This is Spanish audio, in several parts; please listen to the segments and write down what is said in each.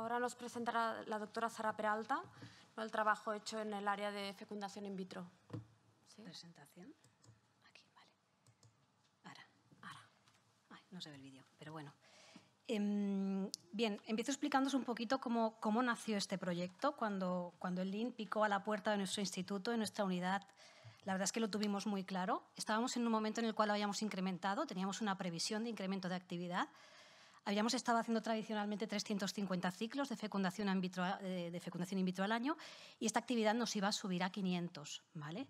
Ahora nos presentará la doctora zara Peralta el trabajo hecho en el área de fecundación in vitro. Presentación. pero bueno. Em, bien, empiezo explicándoos un poquito cómo, nació este proyecto, cuando, cuando el LIN picó a la puerta de nuestro instituto, de nuestra unidad la verdad es que lo tuvimos muy claro. Estábamos en un momento en el cual habíamos incrementado, teníamos una previsión de incremento de actividad, Habíamos estado haciendo tradicionalmente 350 ciclos de fecundación, in vitro, eh, de fecundación in vitro al año y esta actividad nos iba a subir a 500. ¿vale?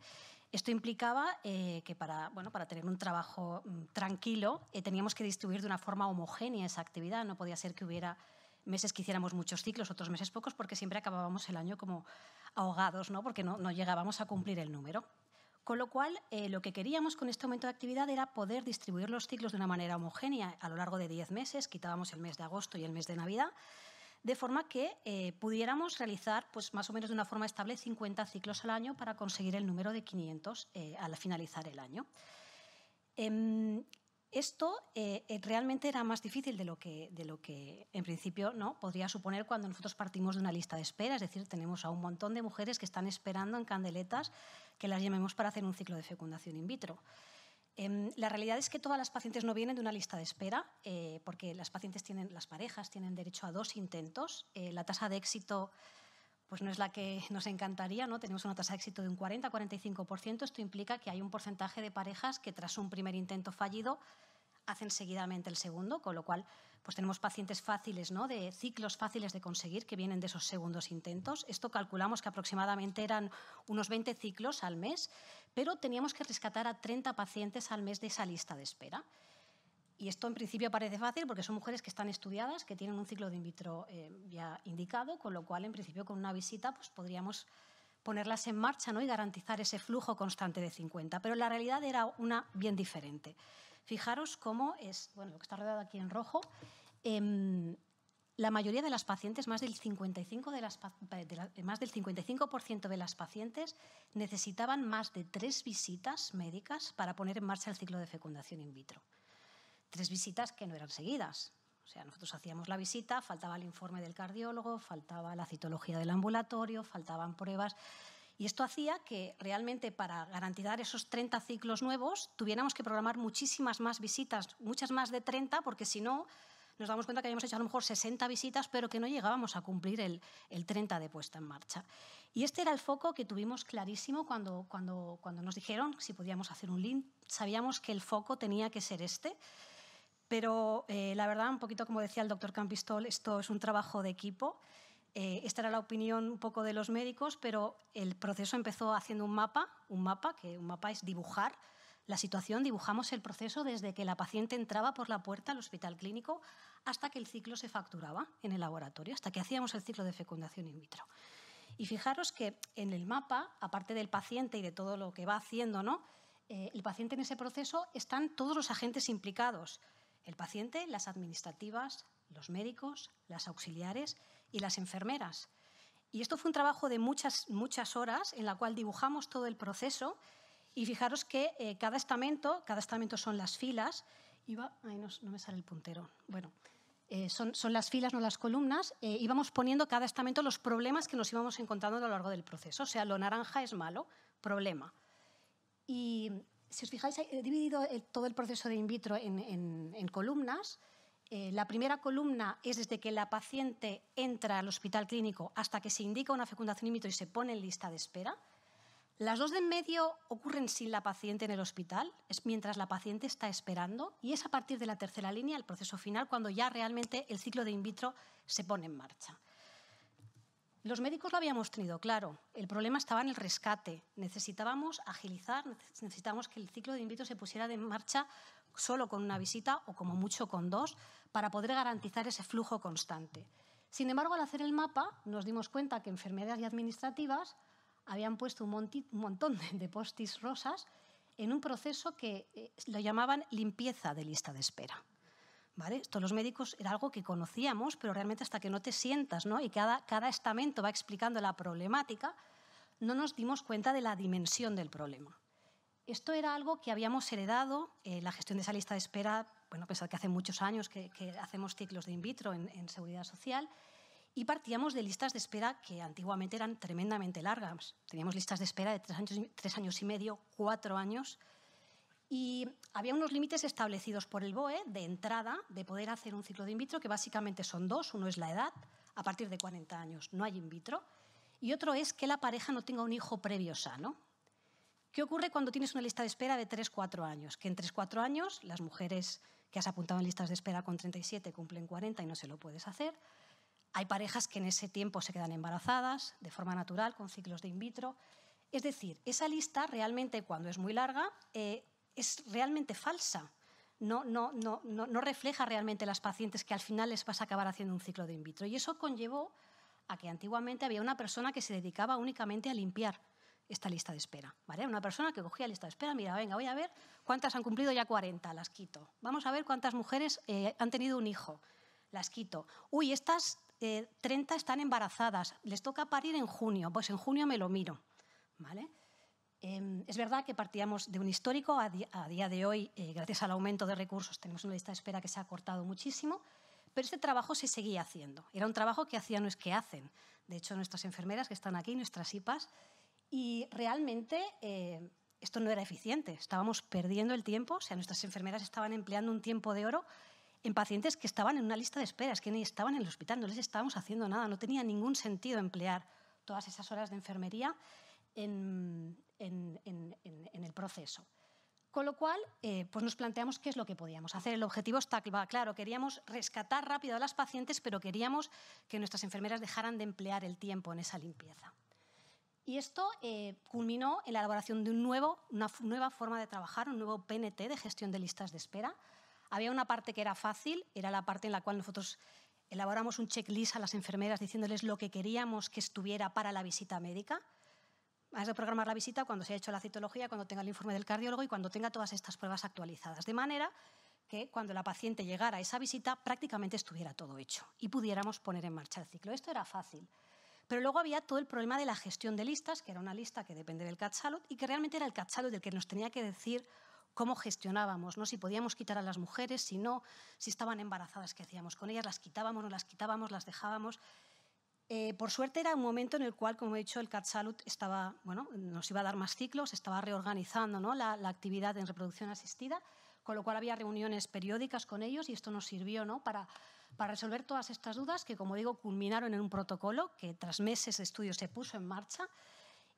Esto implicaba eh, que para, bueno, para tener un trabajo mm, tranquilo eh, teníamos que distribuir de una forma homogénea esa actividad. No podía ser que hubiera meses que hiciéramos muchos ciclos, otros meses pocos, porque siempre acabábamos el año como ahogados, ¿no? porque no, no llegábamos a cumplir el número. Con lo cual, eh, lo que queríamos con este aumento de actividad era poder distribuir los ciclos de una manera homogénea a lo largo de 10 meses, quitábamos el mes de agosto y el mes de Navidad, de forma que eh, pudiéramos realizar pues, más o menos de una forma estable 50 ciclos al año para conseguir el número de 500 eh, al finalizar el año. Em, esto eh, eh, realmente era más difícil de lo, que, de lo que en principio ¿no? podría suponer cuando nosotros partimos de una lista de espera, es decir, tenemos a un montón de mujeres que están esperando en candeletas que las llamemos para hacer un ciclo de fecundación in vitro. Em, la realidad es que todas las pacientes no vienen de una lista de espera, eh, porque las pacientes tienen, las parejas tienen derecho a dos intentos. la tasa de éxito pues no es la que nos encantaría, ¿no? Tenemos una tasa de éxito de un 40-45%. Esto implica que hay un porcentaje de parejas que tras un primer intento fallido hacen seguidamente el segundo, con lo cual pues tenemos pacientes fáciles, ¿no? de ciclos fáciles de conseguir que vienen de esos segundos intentos. Esto calculamos que aproximadamente eran unos 20 ciclos al mes, pero teníamos que rescatar a 30 pacientes al mes de esa lista de espera. Y esto en principio parece fácil porque son mujeres que están estudiadas, que tienen un ciclo de in vitro eh, ya indicado, con lo cual en principio con una visita pues, podríamos ponerlas en marcha ¿no? y garantizar ese flujo constante de 50. Pero la realidad era una bien diferente. Fijaros cómo es, bueno, lo que está rodeado aquí en rojo, em, la mayoría de las pacientes, más del más del 55 de las pacientes necesitaban más de tres visitas médicas para poner en marcha el ciclo de fecundación in vitro tres visitas que no eran seguidas. O sea, nosotros hacíamos la visita, faltaba el informe del cardiólogo, faltaba la citología del ambulatorio, faltaban pruebas. Y esto hacía que realmente para garantizar esos 30 ciclos nuevos tuviéramos que programar muchísimas más visitas, muchas más de 30, porque si no nos damos cuenta que habíamos hecho a lo mejor 60 visitas, pero que no llegábamos a cumplir el, 30 de puesta en marcha. Y este era el foco que tuvimos clarísimo cuando, cuando, cuando nos dijeron si podíamos hacer un link. Sabíamos que el foco tenía que ser este. Pero eh, la verdad, un poquito como decía el doctor Campistol, esto es un trabajo de equipo. Eh, esta era la opinión un poco de los médicos, pero el proceso empezó haciendo un mapa, un mapa, que un mapa es dibujar la situación, dibujamos el proceso desde que la paciente entraba por la puerta al hospital clínico hasta que el ciclo se facturaba en el laboratorio, hasta que hacíamos el ciclo de fecundación in vitro. Y fijaros que en el mapa, aparte del paciente y de todo lo que va haciendo, ¿no? Eh, el paciente en ese proceso están todos los agentes implicados el paciente, las administrativas, los médicos, las auxiliares y las enfermeras. Y esto fue un trabajo de muchas, muchas horas en la cual dibujamos todo el proceso y fijaros que eh, cada estamento, cada estamento son las filas, iba, ay, no, me sale el puntero, bueno, eh, son, las filas, no las columnas, eh, íbamos poniendo cada estamento los problemas que nos íbamos encontrando a lo largo del proceso. O sea, lo naranja es malo, problema. Y si os fijáis, he dividido todo el proceso de in vitro en, columnas. Eh, la primera columna es desde que la paciente entra al hospital clínico hasta que se indica una fecundación in vitro y se pone en lista de espera. Las dos de en medio ocurren sin la paciente en el hospital, es mientras la paciente está esperando, y es a partir de la tercera línea, el proceso final, cuando ya realmente el ciclo de in vitro se pone en marcha. Los médicos lo habíamos tenido claro. El problema estaba en el rescate. Necesitábamos agilizar, necesitábamos que el ciclo de invito se pusiera en marcha solo con una visita o como mucho con dos para poder garantizar ese flujo constante. Sin embargo, al hacer el mapa nos dimos cuenta que enfermedades y administrativas habían puesto un montón de postis rosas en un proceso que eh, lo llamaban limpieza de lista de espera. ¿Vale? Esto los médicos era algo que conocíamos, pero realmente hasta que no te sientas y cada, estamento va explicando la problemática, no nos dimos cuenta de la dimensión del problema. Esto era algo que habíamos heredado, eh, la gestión de esa lista de espera, bueno, pensad que hace muchos años que, hacemos ciclos de in vitro en, en, seguridad social, y partíamos de listas de espera que antiguamente eran tremendamente largas. Teníamos listas de espera de tres años, tres años y medio, cuatro años, y había unos límites establecidos por el BOE de entrada de poder hacer un ciclo de in vitro, que básicamente son dos. Uno es la edad, a partir de 40 años no hay in vitro. Y otro es que la pareja no tenga un hijo previo sano. ¿Qué ocurre cuando tienes una lista de espera de 3-4 años? Que en 3-4 años las mujeres que has apuntado en listas de espera con 37 cumplen 40 y no se lo puedes hacer. Hay parejas que en ese tiempo se quedan embarazadas de forma natural, con ciclos de in vitro. Es decir, esa lista realmente cuando es muy larga eh, es realmente falsa. No, no, no, refleja realmente las pacientes que al final les vas a acabar haciendo un ciclo de in vitro. Y eso conllevó a que antiguamente había una persona que se dedicaba únicamente a limpiar esta lista de espera. ¿vale? Una persona que cogía la lista de espera, mira, venga, voy a ver cuántas han cumplido ya 40, las quito. Vamos a ver cuántas mujeres eh, han tenido un hijo, las quito. Uy, estas 30 eh, están embarazadas, les toca parir en junio, pues en junio me lo miro. ¿vale? Em, es verdad que partíamos de un histórico. A, día de hoy, eh, gracias al aumento de recursos, tenemos una lista de espera que se ha cortado muchísimo, pero este trabajo se seguía haciendo. Era un trabajo que hacían, no es que hacen. De hecho, nuestras enfermeras que están aquí, nuestras IPAs, y realmente eh, esto no era eficiente. Estábamos perdiendo el tiempo, o sea, nuestras enfermeras estaban empleando un tiempo de oro en pacientes que estaban en una lista de espera, es que ni estaban en el hospital, no les estábamos haciendo nada, no tenía ningún sentido emplear todas esas horas de enfermería en, el proceso. Con lo cual, eh, pues nos planteamos qué es lo que podíamos hacer. El objetivo está claro, queríamos rescatar rápido a las pacientes, pero queríamos que nuestras enfermeras dejaran de emplear el tiempo en esa limpieza. Y esto eh, culminó en la elaboración de un nuevo, una nueva forma de trabajar, un nuevo PNT de gestión de listas de espera. Había una parte que era fácil, era la parte en la cual nosotros elaboramos un checklist a las enfermeras diciéndoles lo que queríamos que estuviera para la visita médica hay de programar la visita cuando se haya hecho la citología, cuando tenga el informe del cardiólogo y cuando tenga todas estas pruebas actualizadas. De manera que cuando la paciente llegara a esa visita prácticamente estuviera todo hecho y pudiéramos poner en marcha el ciclo. Esto era fácil. Pero luego había todo el problema de la gestión de listas, que era una lista que depende del catsalot y que realmente era el catsalot el que nos tenía que decir cómo gestionábamos, ¿no? si podíamos quitar a las mujeres, si no, si estaban embarazadas, qué hacíamos con ellas, las quitábamos, no las quitábamos, las dejábamos. Eh, por suerte era un momento en el cual, como he dicho, el CatSalut estaba, bueno, nos iba a dar más ciclos, estaba reorganizando ¿no? la, actividad en reproducción asistida, con lo cual había reuniones periódicas con ellos y esto nos sirvió ¿no? para, resolver todas estas dudas que, como digo, culminaron en un protocolo que tras meses de estudio se puso en marcha.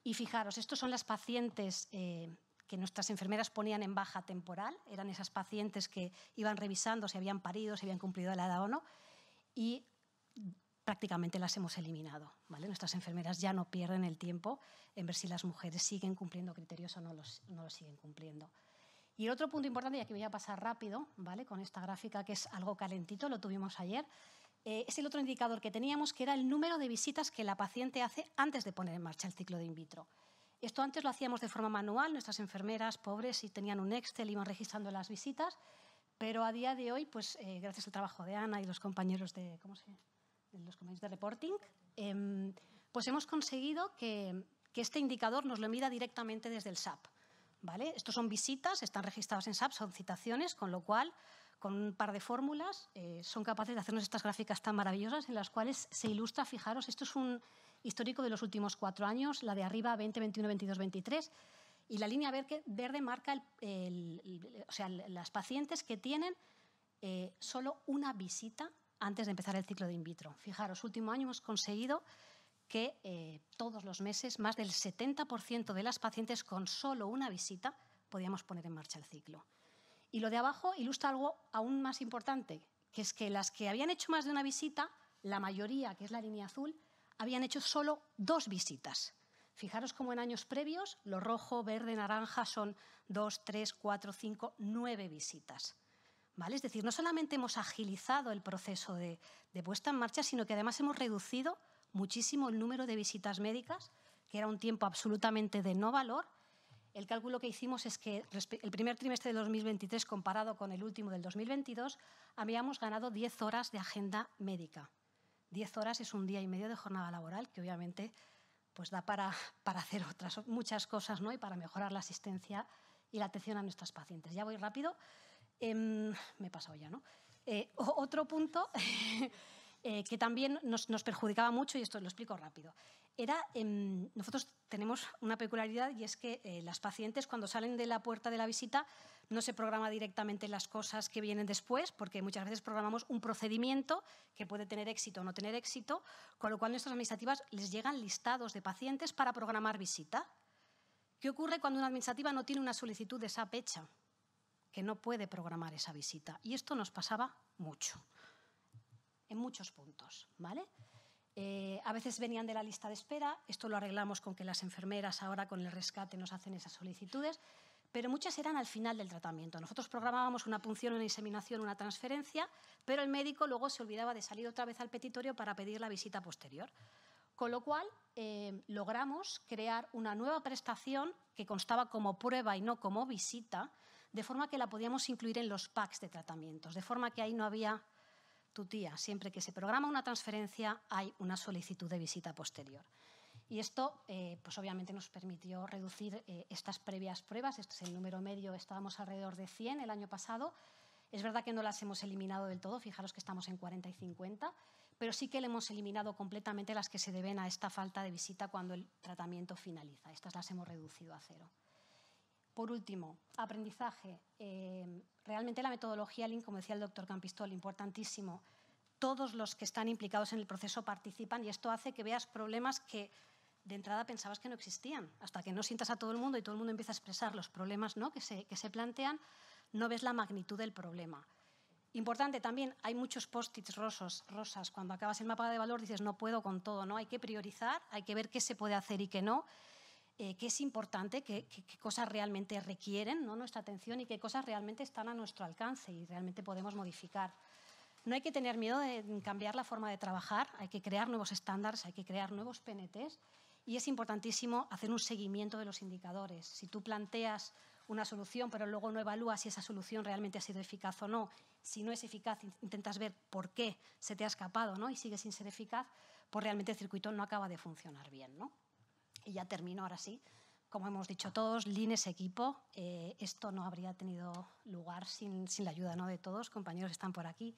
Y fijaros, estos son las pacientes eh, que nuestras enfermeras ponían en baja temporal, eran esas pacientes que iban revisando si habían parido, si habían cumplido la edad o no. Y prácticamente las hemos eliminado. ¿vale? Nuestras enfermeras ya no pierden el tiempo en ver si las mujeres siguen cumpliendo criterios o no los, siguen cumpliendo. Y el otro punto importante, y aquí voy a pasar rápido ¿vale? con esta gráfica que es algo calentito, lo tuvimos ayer, eh, es el otro indicador que teníamos, que era el número de visitas que la paciente hace antes de poner en marcha el ciclo de in vitro. Esto antes lo hacíamos de forma manual, nuestras enfermeras pobres y tenían un Excel, iban registrando las visitas, pero a día de hoy, pues eh, gracias al trabajo de Ana y los compañeros de, ¿cómo se en los convenios de reporting, em, pues hemos conseguido que, este indicador nos lo mida directamente desde el SAP. ¿vale? Estos son visitas, están registradas en SAP, son citaciones, con lo cual, con un par de fórmulas, eh, son capaces de hacernos estas gráficas tan maravillosas en las cuales se ilustra, fijaros, esto es un histórico de los últimos cuatro años, la de arriba 20, 21, 22, 23. Y la línea verde marca o sea, las pacientes que tienen eh, solo una visita antes de empezar el ciclo de in vitro. Fijaros, último año hemos conseguido que eh, todos los meses más del 70% de las pacientes con solo una visita podíamos poner en marcha el ciclo. Y lo de abajo ilustra algo aún más importante, que es que las que habían hecho más de una visita, la mayoría, que es la línea azul, habían hecho solo dos visitas. Fijaros cómo en años previos, lo rojo, verde, naranja son dos, tres, cuatro, cinco, nueve visitas. Es decir, no solamente hemos agilizado el proceso de, puesta en marcha, sino que además hemos reducido muchísimo el número de visitas médicas, que era un tiempo absolutamente de no valor. El cálculo que hicimos es que el primer trimestre de 2023 comparado con el último del 2022 habíamos ganado 10 horas de agenda médica. 10 horas es un día y medio de jornada laboral, que obviamente pues da para, hacer otras muchas cosas ¿no? y para mejorar la asistencia y la atención a nuestros pacientes. Ya voy rápido. Em, me he pasado ya, ¿no? Eh, otro punto eh, que también nos, perjudicaba mucho, y esto lo explico rápido, era, em, nosotros tenemos una peculiaridad y es que eh, las pacientes cuando salen de la puerta de la visita no se programa directamente las cosas que vienen después, porque muchas veces programamos un procedimiento que puede tener éxito o no tener éxito, con lo cual nuestras administrativas les llegan listados de pacientes para programar visita. ¿Qué ocurre cuando una administrativa no tiene una solicitud de esa fecha? que no puede programar esa visita. Y esto nos pasaba mucho, en muchos puntos, ¿vale? Eh, a veces venían de la lista de espera, esto lo arreglamos con que las enfermeras ahora con el rescate nos hacen esas solicitudes, pero muchas eran al final del tratamiento. Nosotros programábamos una punción, una inseminación, una transferencia, pero el médico luego se olvidaba de salir otra vez al petitorio para pedir la visita posterior. Con lo cual, eh, logramos crear una nueva prestación que constaba como prueba y no como visita, de forma que la podíamos incluir en los packs de tratamientos, de forma que ahí no había tutía. Siempre que se programa una transferencia hay una solicitud de visita posterior. Y esto, eh, pues obviamente, nos permitió reducir eh, estas previas pruebas. Este es el número medio, estábamos alrededor de 100 el año pasado. Es verdad que no las hemos eliminado del todo, fijaros que estamos en 40 y 50, pero sí que le hemos eliminado completamente las que se deben a esta falta de visita cuando el tratamiento finaliza. Estas las hemos reducido a cero. Por último, aprendizaje. Eh, realmente la metodología Lean, como decía el doctor Campistol, importantísimo. Todos los que están implicados en el proceso participan y esto hace que veas problemas que de entrada pensabas que no existían. Hasta que no sientas a todo el mundo y todo el mundo empieza a expresar los problemas ¿no? que, se, que se plantean, no ves la magnitud del problema. Importante también, hay muchos post-its rosas, rosas. Cuando acabas el mapa de valor dices, no puedo con todo, ¿no? Hay que priorizar, hay que ver qué se puede hacer y qué no eh, qué es importante, qué, cosas realmente requieren nuestra atención y qué cosas realmente están a nuestro alcance y realmente podemos modificar. No hay que tener miedo de cambiar la forma de trabajar, hay que crear nuevos estándares, hay que crear nuevos PNTs y es importantísimo hacer un seguimiento de los indicadores. Si tú planteas una solución pero luego no evalúas si esa solución realmente ha sido eficaz o no, si no es eficaz intentas ver por qué se te ha escapado y sigue sin ser eficaz, pues realmente el circuito no acaba de funcionar bien. Y ya termino ahora sí. Como hemos dicho todos, LIN es equipo. Eh, esto no habría tenido lugar sin, la ayuda ¿no? de todos. Compañeros están por aquí,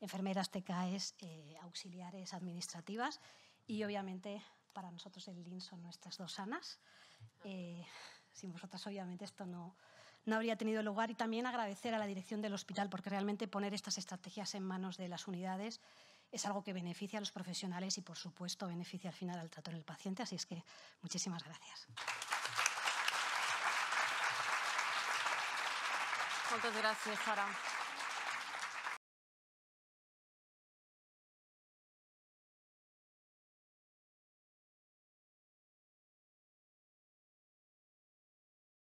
enfermeras, TKs, eh, auxiliares administrativas. Y obviamente para nosotros el LIN son nuestras dos sanas. Eh, sin vosotras obviamente esto no, no habría tenido lugar. Y también agradecer a la dirección del hospital porque realmente poner estas estrategias en manos de las unidades es algo que beneficia a los profesionales y, por supuesto, beneficia al final al trato en el paciente. Así es que muchísimas gracias. Muchas gracias, Sara.